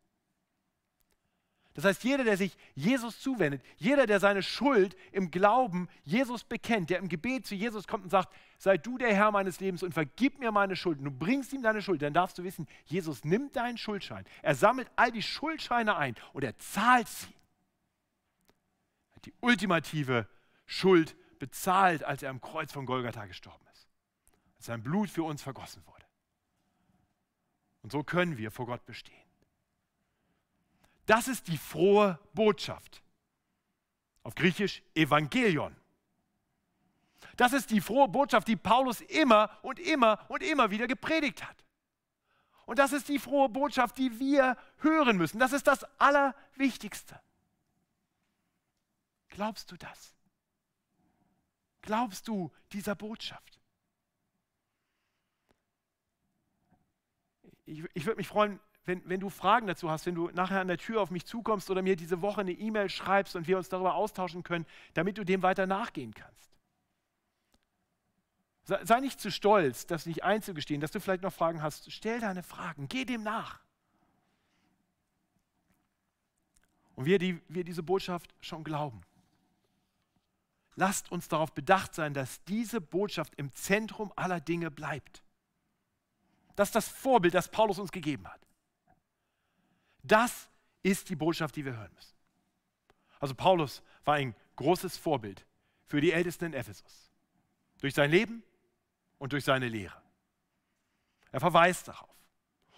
Das heißt, jeder, der sich Jesus zuwendet, jeder, der seine Schuld im Glauben Jesus bekennt, der im Gebet zu Jesus kommt und sagt, sei du der Herr meines Lebens und vergib mir meine Schuld. Und du bringst ihm deine Schuld, dann darfst du wissen, Jesus nimmt deinen Schuldschein. Er sammelt all die Schuldscheine ein und er zahlt sie. Er hat die ultimative Schuld bezahlt, als er am Kreuz von Golgatha gestorben ist. Als sein Blut für uns vergossen wurde. Und so können wir vor Gott bestehen. Das ist die frohe Botschaft. Auf Griechisch Evangelion. Das ist die frohe Botschaft, die Paulus immer und immer und immer wieder gepredigt hat. Und das ist die frohe Botschaft, die wir hören müssen. Das ist das Allerwichtigste. Glaubst du das? Glaubst du dieser Botschaft? Ich, ich würde mich freuen, wenn, wenn du Fragen dazu hast, wenn du nachher an der Tür auf mich zukommst oder mir diese Woche eine E-Mail schreibst und wir uns darüber austauschen können, damit du dem weiter nachgehen kannst. Sei nicht zu stolz, das nicht einzugestehen, dass du vielleicht noch Fragen hast. Stell deine Fragen, geh dem nach. Und wir, die wir diese Botschaft schon glauben, lasst uns darauf bedacht sein, dass diese Botschaft im Zentrum aller Dinge bleibt. Das ist das Vorbild, das Paulus uns gegeben hat. Das ist die Botschaft, die wir hören müssen. Also Paulus war ein großes Vorbild für die Ältesten in Ephesus. Durch sein Leben und durch seine Lehre. Er verweist darauf.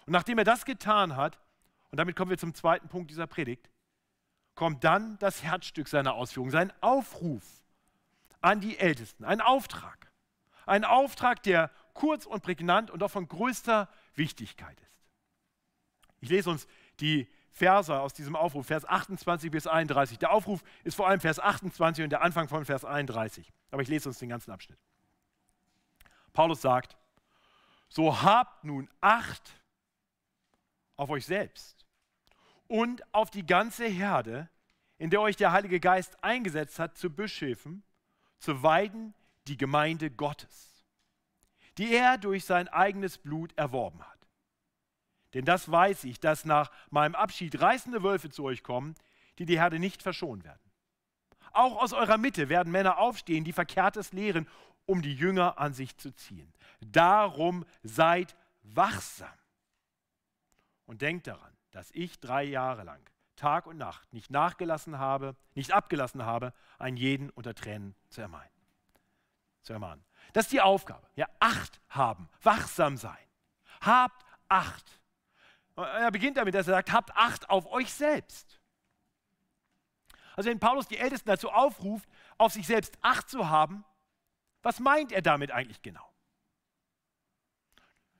Und nachdem er das getan hat, und damit kommen wir zum zweiten Punkt dieser Predigt, kommt dann das Herzstück seiner Ausführung, sein Aufruf an die Ältesten, ein Auftrag. Ein Auftrag, der kurz und prägnant und auch von größter Wichtigkeit ist. Ich lese uns die Verse aus diesem Aufruf, Vers 28 bis 31. Der Aufruf ist vor allem Vers 28 und der Anfang von Vers 31. Aber ich lese uns den ganzen Abschnitt. Paulus sagt, so habt nun Acht auf euch selbst und auf die ganze Herde, in der euch der Heilige Geist eingesetzt hat, zu Bischöfen, zu weiden die Gemeinde Gottes, die er durch sein eigenes Blut erworben hat. Denn das weiß ich, dass nach meinem Abschied reißende Wölfe zu euch kommen, die die Herde nicht verschonen werden. Auch aus eurer Mitte werden Männer aufstehen, die Verkehrtes lehren, um die Jünger an sich zu ziehen. Darum seid wachsam und denkt daran, dass ich drei Jahre lang Tag und Nacht nicht nachgelassen habe, nicht abgelassen habe, einen jeden unter Tränen zu ermahnen. Zu ermahnen. Das ist die Aufgabe. Ja, Acht haben, wachsam sein. Habt Acht. Er beginnt damit, dass er sagt, habt Acht auf euch selbst. Also wenn Paulus die Ältesten dazu aufruft, auf sich selbst Acht zu haben, was meint er damit eigentlich genau?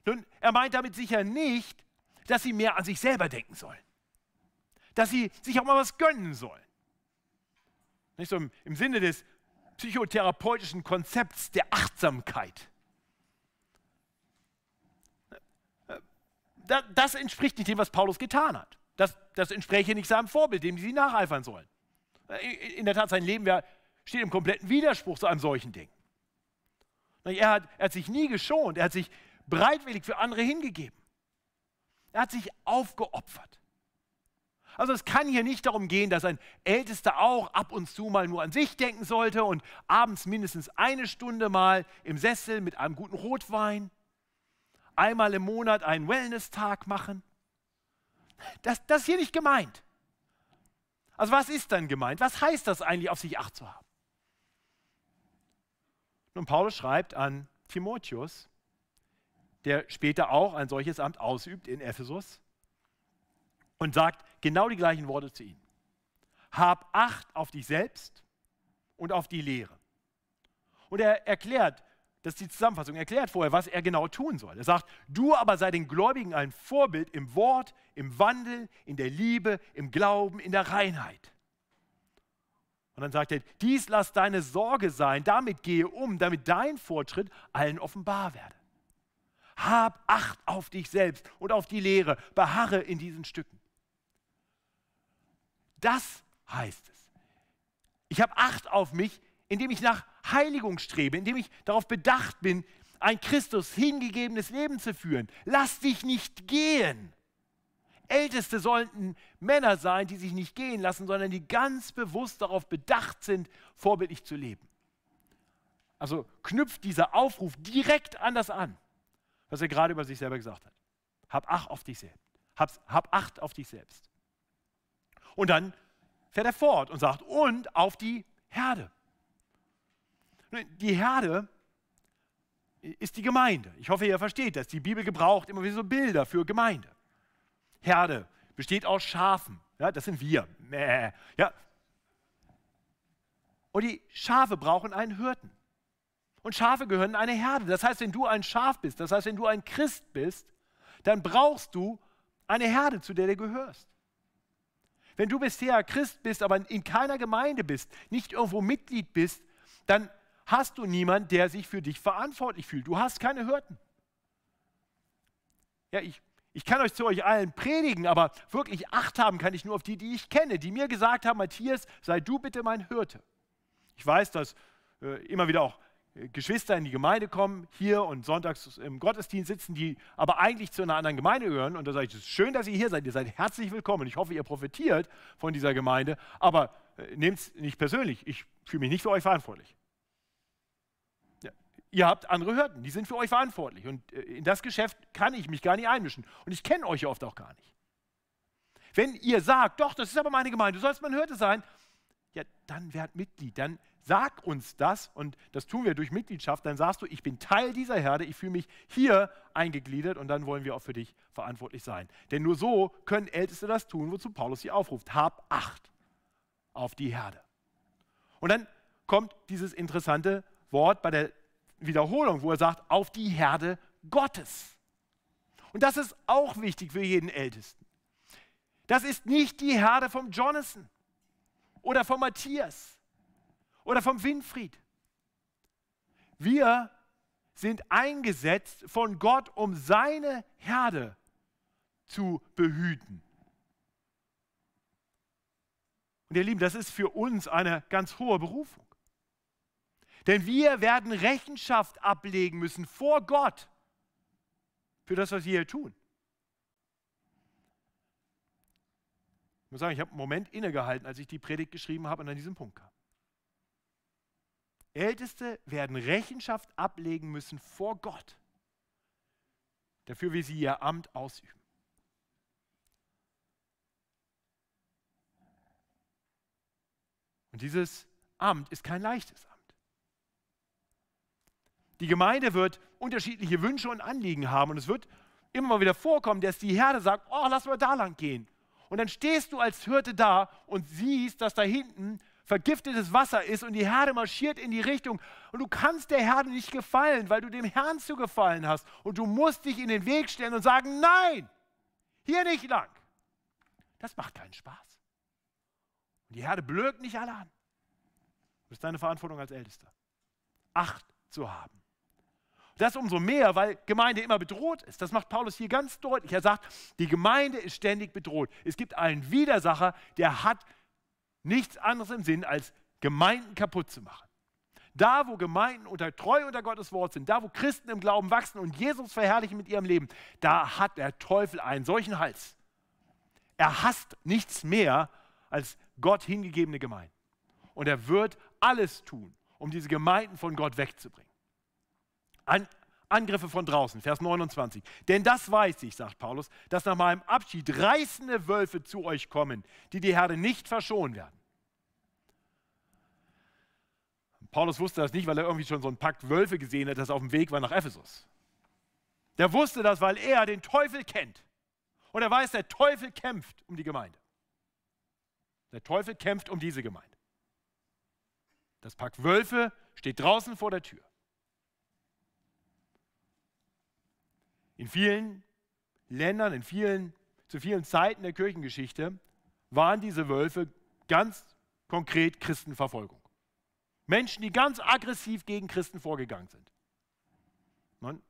Nun, er meint damit sicher nicht, dass sie mehr an sich selber denken sollen, dass sie sich auch mal was gönnen sollen. Nicht so im, im Sinne des psychotherapeutischen Konzepts der Achtsamkeit. das, das entspricht nicht dem, was Paulus getan hat. Das, das entspräche nicht seinem Vorbild, dem sie nacheifern sollen. Äh, in der Tat, sein Leben wär, steht im kompletten Widerspruch zu einem solchen Ding. Er hat, er hat sich nie geschont, er hat sich bereitwillig für andere hingegeben. Er hat sich aufgeopfert. Also es kann hier nicht darum gehen, dass ein Ältester auch ab und zu mal nur an sich denken sollte und abends mindestens eine Stunde mal im Sessel mit einem guten Rotwein einmal im Monat einen Wellness-Tag machen. Das, das ist hier nicht gemeint. Also was ist dann gemeint? Was heißt das eigentlich, auf sich acht zu haben? Nun, Paulus schreibt an Timotheus, der später auch ein solches Amt ausübt in Ephesus, und sagt genau die gleichen Worte zu ihm. Hab Acht auf dich selbst und auf die Lehre. Und er erklärt, das ist die Zusammenfassung, erklärt vorher, was er genau tun soll. Er sagt, du aber sei den Gläubigen ein Vorbild im Wort, im Wandel, in der Liebe, im Glauben, in der Reinheit. Und dann sagt er, dies lass deine Sorge sein, damit gehe um, damit dein Fortschritt allen offenbar werde. Hab Acht auf dich selbst und auf die Lehre, beharre in diesen Stücken. Das heißt es. Ich habe Acht auf mich, indem ich nach Heiligung strebe, indem ich darauf bedacht bin, ein Christus hingegebenes Leben zu führen. Lass dich nicht gehen. Älteste sollten Männer sein, die sich nicht gehen lassen, sondern die ganz bewusst darauf bedacht sind, vorbildlich zu leben. Also knüpft dieser Aufruf direkt an das an, was er gerade über sich selber gesagt hat. Hab Acht auf dich selbst. Hab, hab Acht auf dich selbst. Und dann fährt er fort und sagt, und auf die Herde. Die Herde ist die Gemeinde. Ich hoffe, ihr versteht das. Die Bibel gebraucht immer wieder so Bilder für Gemeinde. Herde besteht aus Schafen. Ja, das sind wir. Mäh. Ja. Und die Schafe brauchen einen Hirten. Und Schafe gehören in eine Herde. Das heißt, wenn du ein Schaf bist, das heißt, wenn du ein Christ bist, dann brauchst du eine Herde, zu der du gehörst. Wenn du bisher Christ bist, aber in keiner Gemeinde bist, nicht irgendwo Mitglied bist, dann hast du niemanden, der sich für dich verantwortlich fühlt. Du hast keine Hürden. Ja, ich, ich kann euch zu euch allen predigen, aber wirklich Acht haben kann ich nur auf die, die ich kenne, die mir gesagt haben, Matthias, sei du bitte mein Hirte. Ich weiß, dass äh, immer wieder auch äh, Geschwister in die Gemeinde kommen, hier und sonntags im Gottesdienst sitzen, die aber eigentlich zu einer anderen Gemeinde gehören. Und da sage ich, es ist schön, dass ihr hier seid. Ihr seid herzlich willkommen. Ich hoffe, ihr profitiert von dieser Gemeinde. Aber äh, nehmt es nicht persönlich. Ich fühle mich nicht für euch verantwortlich. Ihr habt andere Hürden, die sind für euch verantwortlich. Und äh, in das Geschäft kann ich mich gar nicht einmischen. Und ich kenne euch oft auch gar nicht. Wenn ihr sagt, doch, das ist aber meine Gemeinde, du sollst meine Hürde sein, ja, dann werd Mitglied, dann sag uns das und das tun wir durch Mitgliedschaft, dann sagst du, ich bin Teil dieser Herde, ich fühle mich hier eingegliedert und dann wollen wir auch für dich verantwortlich sein. Denn nur so können Älteste das tun, wozu Paulus sie aufruft. Hab Acht auf die Herde. Und dann kommt dieses interessante Wort bei der Wiederholung, wo er sagt, auf die Herde Gottes. Und das ist auch wichtig für jeden Ältesten. Das ist nicht die Herde vom Jonathan oder vom Matthias oder vom Winfried. Wir sind eingesetzt von Gott, um seine Herde zu behüten. Und ihr Lieben, das ist für uns eine ganz hohe Berufung. Denn wir werden Rechenschaft ablegen müssen vor Gott für das, was wir hier tun. Ich muss sagen, ich habe einen Moment innegehalten, als ich die Predigt geschrieben habe und an diesem Punkt kam. Älteste werden Rechenschaft ablegen müssen vor Gott, dafür, wie sie ihr Amt ausüben. Und dieses Amt ist kein leichtes die Gemeinde wird unterschiedliche Wünsche und Anliegen haben und es wird immer mal wieder vorkommen, dass die Herde sagt, oh, lass mal da lang gehen. Und dann stehst du als Hirte da und siehst, dass da hinten vergiftetes Wasser ist und die Herde marschiert in die Richtung. Und du kannst der Herde nicht gefallen, weil du dem Herrn zu gefallen hast. Und du musst dich in den Weg stellen und sagen, nein, hier nicht lang. Das macht keinen Spaß. Und die Herde blökt nicht alle an. Das ist deine Verantwortung als Ältester. Acht zu haben. Das umso mehr, weil Gemeinde immer bedroht ist. Das macht Paulus hier ganz deutlich. Er sagt, die Gemeinde ist ständig bedroht. Es gibt einen Widersacher, der hat nichts anderes im Sinn, als Gemeinden kaputt zu machen. Da, wo Gemeinden unter treu unter Gottes Wort sind, da, wo Christen im Glauben wachsen und Jesus verherrlichen mit ihrem Leben, da hat der Teufel einen solchen Hals. Er hasst nichts mehr als Gott hingegebene Gemeinden. Und er wird alles tun, um diese Gemeinden von Gott wegzubringen. An Angriffe von draußen, Vers 29. Denn das weiß ich, sagt Paulus, dass nach meinem Abschied reißende Wölfe zu euch kommen, die die Herde nicht verschonen werden. Paulus wusste das nicht, weil er irgendwie schon so einen Pakt Wölfe gesehen hat, das auf dem Weg war nach Ephesus. Der wusste das, weil er den Teufel kennt. Und er weiß, der Teufel kämpft um die Gemeinde. Der Teufel kämpft um diese Gemeinde. Das Pakt Wölfe steht draußen vor der Tür. In vielen Ländern, in vielen, zu vielen Zeiten der Kirchengeschichte waren diese Wölfe ganz konkret Christenverfolgung. Menschen, die ganz aggressiv gegen Christen vorgegangen sind. Und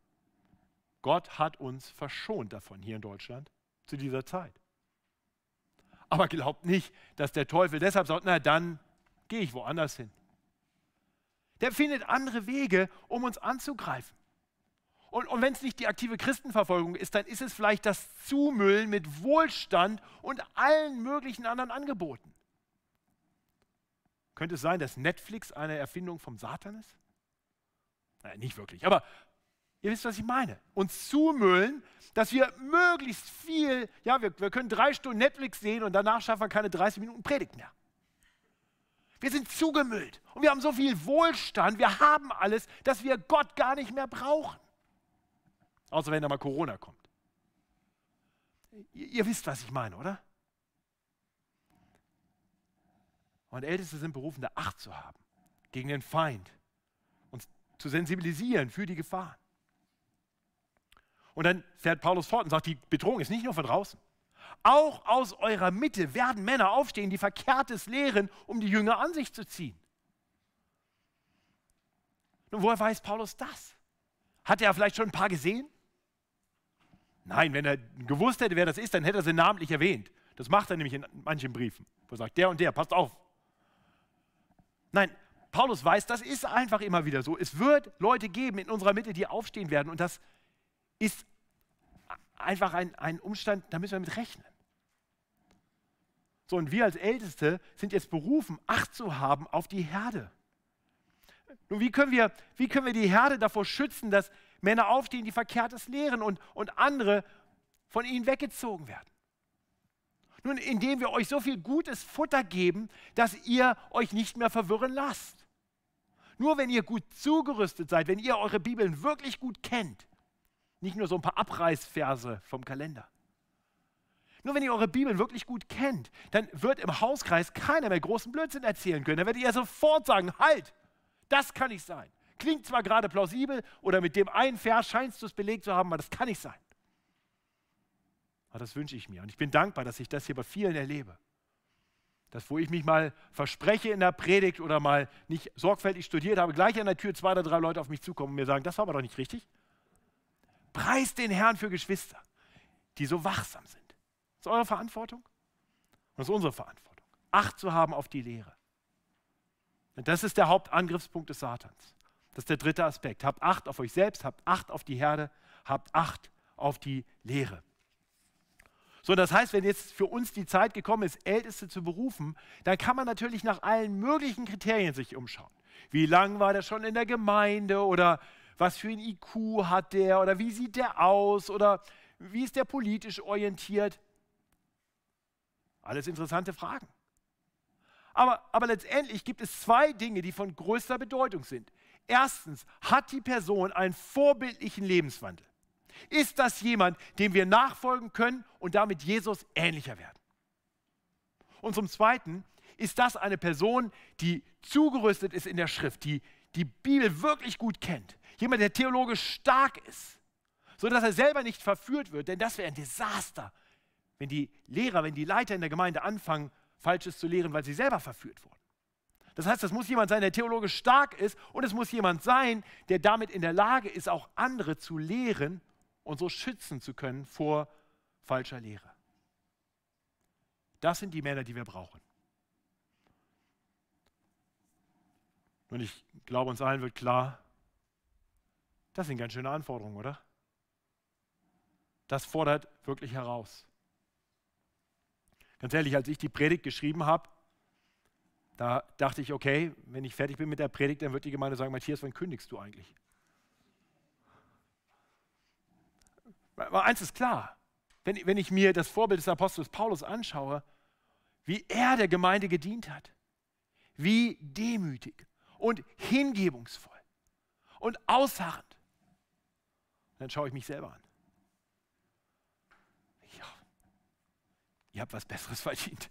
Gott hat uns verschont davon hier in Deutschland zu dieser Zeit. Aber glaubt nicht, dass der Teufel deshalb sagt, na dann gehe ich woanders hin. Der findet andere Wege, um uns anzugreifen. Und, und wenn es nicht die aktive Christenverfolgung ist, dann ist es vielleicht das Zumüllen mit Wohlstand und allen möglichen anderen Angeboten. Könnte es sein, dass Netflix eine Erfindung vom Satan ist? Naja, nicht wirklich, aber Ihr wisst, was ich meine. Uns zumüllen, dass wir möglichst viel, ja, wir, wir können drei Stunden Netflix sehen und danach schaffen wir keine 30 Minuten Predigt mehr. Wir sind zugemüllt und wir haben so viel Wohlstand, wir haben alles, dass wir Gott gar nicht mehr brauchen. Außer wenn da mal Corona kommt. Ihr, ihr wisst, was ich meine, oder? Und Älteste sind berufen, da Acht zu haben gegen den Feind, und zu sensibilisieren für die Gefahren. Und dann fährt Paulus fort und sagt, die Bedrohung ist nicht nur von draußen. Auch aus eurer Mitte werden Männer aufstehen, die Verkehrtes lehren, um die Jünger an sich zu ziehen. Nun, woher weiß Paulus das? Hat er vielleicht schon ein paar gesehen? Nein, wenn er gewusst hätte, wer das ist, dann hätte er sie namentlich erwähnt. Das macht er nämlich in manchen Briefen. Wo er sagt, der und der, passt auf. Nein, Paulus weiß, das ist einfach immer wieder so. Es wird Leute geben in unserer Mitte, die aufstehen werden. Und das ist einfach ein, ein Umstand, da müssen wir mit rechnen. So, und wir als Älteste sind jetzt berufen, Acht zu haben auf die Herde. Nun, wie können wir, wie können wir die Herde davor schützen, dass Männer aufstehen, die Verkehrtes lehren und, und andere von ihnen weggezogen werden. Nun, indem wir euch so viel gutes Futter geben, dass ihr euch nicht mehr verwirren lasst. Nur wenn ihr gut zugerüstet seid, wenn ihr eure Bibeln wirklich gut kennt, nicht nur so ein paar Abreißverse vom Kalender. Nur wenn ihr eure Bibeln wirklich gut kennt, dann wird im Hauskreis keiner mehr großen Blödsinn erzählen können. Dann werdet ihr sofort sagen, halt, das kann nicht sein. Klingt zwar gerade plausibel oder mit dem einen Vers scheinst du es belegt zu haben, aber das kann nicht sein. Aber das wünsche ich mir. Und ich bin dankbar, dass ich das hier bei vielen erlebe. Dass, wo ich mich mal verspreche in der Predigt oder mal nicht sorgfältig studiert habe, gleich an der Tür zwei oder drei Leute auf mich zukommen und mir sagen: Das war aber doch nicht richtig. Preist den Herrn für Geschwister, die so wachsam sind. Das ist eure Verantwortung und das ist unsere Verantwortung. Acht zu haben auf die Lehre. Denn das ist der Hauptangriffspunkt des Satans. Das ist der dritte Aspekt. Habt Acht auf euch selbst, habt Acht auf die Herde, habt Acht auf die Lehre. So, das heißt, wenn jetzt für uns die Zeit gekommen ist, Älteste zu berufen, dann kann man natürlich nach allen möglichen Kriterien sich umschauen. Wie lang war der schon in der Gemeinde oder was für ein IQ hat der oder wie sieht der aus oder wie ist der politisch orientiert? Alles interessante Fragen. Aber, aber letztendlich gibt es zwei Dinge, die von größter Bedeutung sind. Erstens, hat die Person einen vorbildlichen Lebenswandel? Ist das jemand, dem wir nachfolgen können und damit Jesus ähnlicher werden? Und zum Zweiten, ist das eine Person, die zugerüstet ist in der Schrift, die die Bibel wirklich gut kennt? Jemand, der theologisch stark ist, sodass er selber nicht verführt wird, denn das wäre ein Desaster, wenn die Lehrer, wenn die Leiter in der Gemeinde anfangen, Falsches zu lehren, weil sie selber verführt wurden. Das heißt, es muss jemand sein, der theologisch stark ist und es muss jemand sein, der damit in der Lage ist, auch andere zu lehren und so schützen zu können vor falscher Lehre. Das sind die Männer, die wir brauchen. Und ich glaube, uns allen wird klar, das sind ganz schöne Anforderungen, oder? Das fordert wirklich heraus. Ganz ehrlich, als ich die Predigt geschrieben habe, da dachte ich, okay, wenn ich fertig bin mit der Predigt, dann wird die Gemeinde sagen, Matthias, wann kündigst du eigentlich? Aber eins ist klar, wenn, wenn ich mir das Vorbild des Apostels Paulus anschaue, wie er der Gemeinde gedient hat, wie demütig und hingebungsvoll und ausharrend, dann schaue ich mich selber an. Ja, ihr habt was Besseres verdient.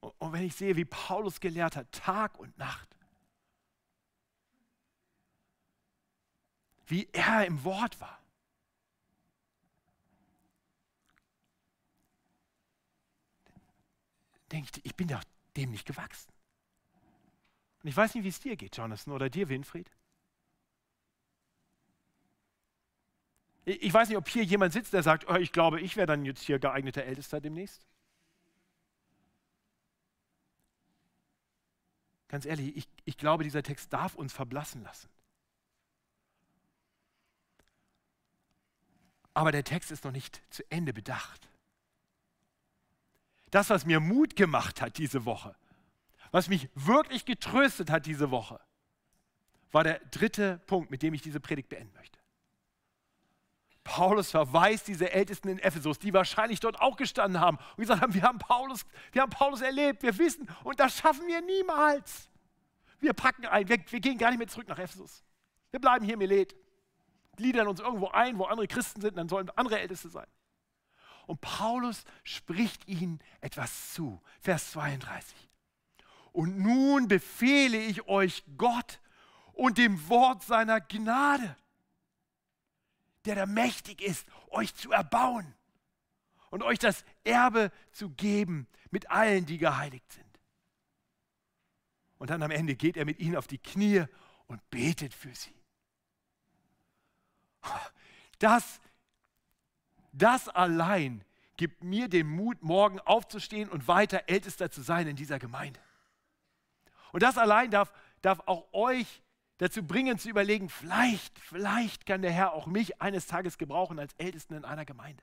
Und wenn ich sehe, wie Paulus gelehrt hat, Tag und Nacht, wie er im Wort war, denke ich, ich bin doch dem nicht gewachsen. Und ich weiß nicht, wie es dir geht, Jonathan, oder dir, Winfried. Ich weiß nicht, ob hier jemand sitzt, der sagt, oh, ich glaube, ich wäre dann jetzt hier geeigneter Ältester demnächst. Ganz ehrlich, ich, ich glaube, dieser Text darf uns verblassen lassen. Aber der Text ist noch nicht zu Ende bedacht. Das, was mir Mut gemacht hat diese Woche, was mich wirklich getröstet hat diese Woche, war der dritte Punkt, mit dem ich diese Predigt beenden möchte. Paulus verweist diese Ältesten in Ephesus, die wahrscheinlich dort auch gestanden haben und gesagt haben, wir haben Paulus, wir haben Paulus erlebt, wir wissen, und das schaffen wir niemals. Wir packen ein, wir, wir gehen gar nicht mehr zurück nach Ephesus. Wir bleiben hier im Milet, gliedern uns irgendwo ein, wo andere Christen sind, dann sollen andere Älteste sein. Und Paulus spricht ihnen etwas zu. Vers 32. Und nun befehle ich euch Gott und dem Wort seiner Gnade der da mächtig ist, euch zu erbauen und euch das Erbe zu geben mit allen, die geheiligt sind. Und dann am Ende geht er mit ihnen auf die Knie und betet für sie. Das, das allein gibt mir den Mut, morgen aufzustehen und weiter Ältester zu sein in dieser Gemeinde. Und das allein darf, darf auch euch dazu bringen zu überlegen, vielleicht, vielleicht kann der Herr auch mich eines Tages gebrauchen als Ältesten in einer Gemeinde.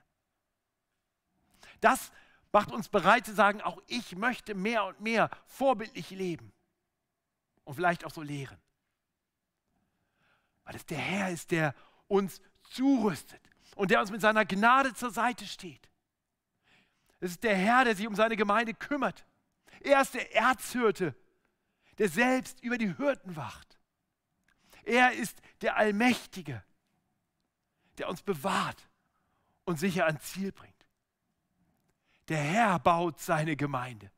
Das macht uns bereit zu sagen, auch ich möchte mehr und mehr vorbildlich leben und vielleicht auch so lehren. Weil es der Herr ist, der uns zurüstet und der uns mit seiner Gnade zur Seite steht. Es ist der Herr, der sich um seine Gemeinde kümmert. Er ist der Erzhirte, der selbst über die Hürden wacht. Er ist der Allmächtige, der uns bewahrt und sicher ans Ziel bringt. Der Herr baut seine Gemeinde.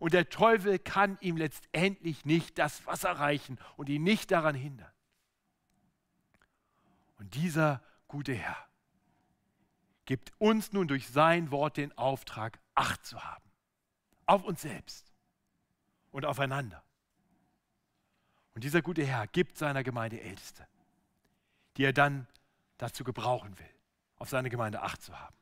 Und der Teufel kann ihm letztendlich nicht das Wasser reichen und ihn nicht daran hindern. Und dieser gute Herr gibt uns nun durch sein Wort den Auftrag, Acht zu haben. Auf uns selbst und aufeinander. Und dieser gute Herr gibt seiner Gemeinde Älteste, die er dann dazu gebrauchen will, auf seine Gemeinde Acht zu haben.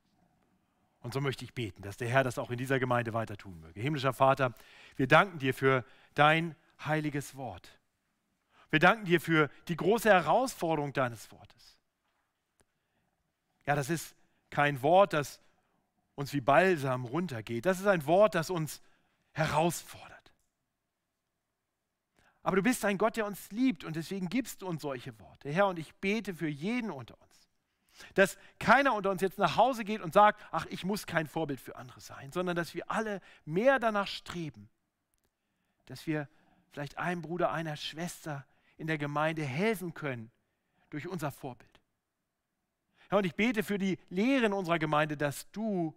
Und so möchte ich beten, dass der Herr das auch in dieser Gemeinde weiter tun möge. Himmlischer Vater, wir danken dir für dein heiliges Wort. Wir danken dir für die große Herausforderung deines Wortes. Ja, das ist kein Wort, das uns wie Balsam runtergeht. Das ist ein Wort, das uns herausfordert. Aber du bist ein Gott, der uns liebt und deswegen gibst du uns solche Worte. Herr, und ich bete für jeden unter uns, dass keiner unter uns jetzt nach Hause geht und sagt, ach, ich muss kein Vorbild für andere sein, sondern dass wir alle mehr danach streben, dass wir vielleicht einem Bruder, einer Schwester in der Gemeinde helfen können durch unser Vorbild. Herr, und ich bete für die Lehre in unserer Gemeinde, dass du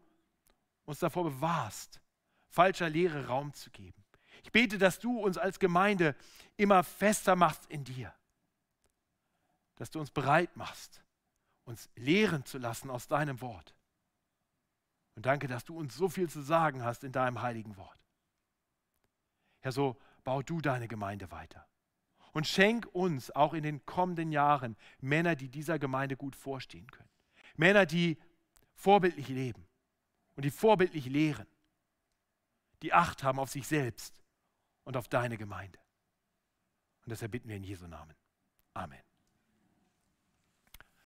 uns davor bewahrst, falscher Lehre Raum zu geben ich bete, dass du uns als Gemeinde immer fester machst in dir, dass du uns bereit machst, uns lehren zu lassen aus deinem Wort. Und danke, dass du uns so viel zu sagen hast in deinem heiligen Wort. Herr, so bau du deine Gemeinde weiter. Und schenk uns auch in den kommenden Jahren Männer, die dieser Gemeinde gut vorstehen können. Männer, die vorbildlich leben und die vorbildlich lehren, die Acht haben auf sich selbst und auf deine Gemeinde. Und das erbitten wir in Jesu Namen. Amen.